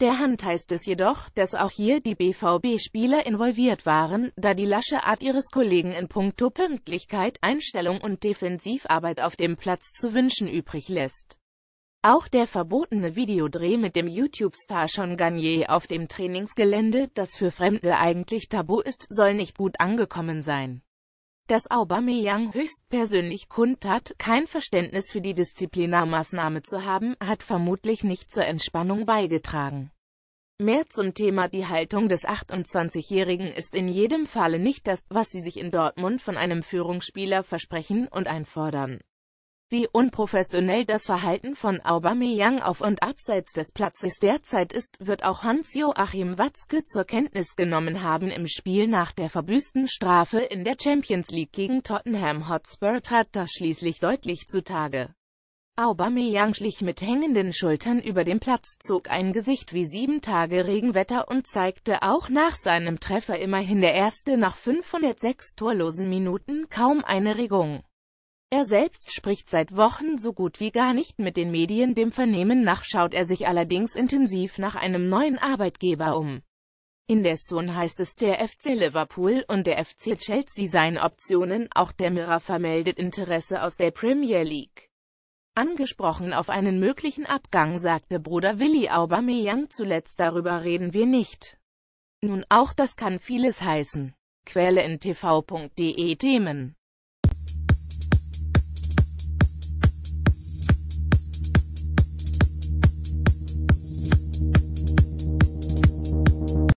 der Hand heißt es jedoch, dass auch hier die BVB-Spieler involviert waren, da die lasche Art ihres Kollegen in puncto Pünktlichkeit, Einstellung und Defensivarbeit auf dem Platz zu wünschen übrig lässt. Auch der verbotene Videodreh mit dem YouTube-Star Sean Garnier auf dem Trainingsgelände, das für Fremde eigentlich tabu ist, soll nicht gut angekommen sein. Dass Aubameyang höchstpersönlich kundtat, kein Verständnis für die Disziplinarmaßnahme zu haben, hat vermutlich nicht zur Entspannung beigetragen. Mehr zum Thema Die Haltung des 28-Jährigen ist in jedem Falle nicht das, was sie sich in Dortmund von einem Führungsspieler versprechen und einfordern. Wie unprofessionell das Verhalten von Aubameyang auf und abseits des Platzes derzeit ist, wird auch Hans-Joachim Watzke zur Kenntnis genommen haben. Im Spiel nach der verbüßten Strafe in der Champions League gegen Tottenham Hotspur trat das schließlich deutlich zutage. Aubameyang schlich mit hängenden Schultern über den Platz, zog ein Gesicht wie sieben Tage Regenwetter und zeigte auch nach seinem Treffer immerhin der erste nach 506 torlosen Minuten kaum eine Regung. Er selbst spricht seit Wochen so gut wie gar nicht mit den Medien, dem Vernehmen nach schaut er sich allerdings intensiv nach einem neuen Arbeitgeber um. In der Sun heißt es, der FC Liverpool und der FC Chelsea seien Optionen, auch der Mirror vermeldet Interesse aus der Premier League. Angesprochen auf einen möglichen Abgang sagte Bruder Willi Aubameyang zuletzt darüber reden wir nicht. Nun auch das kann vieles heißen. Quelle in tv.de Themen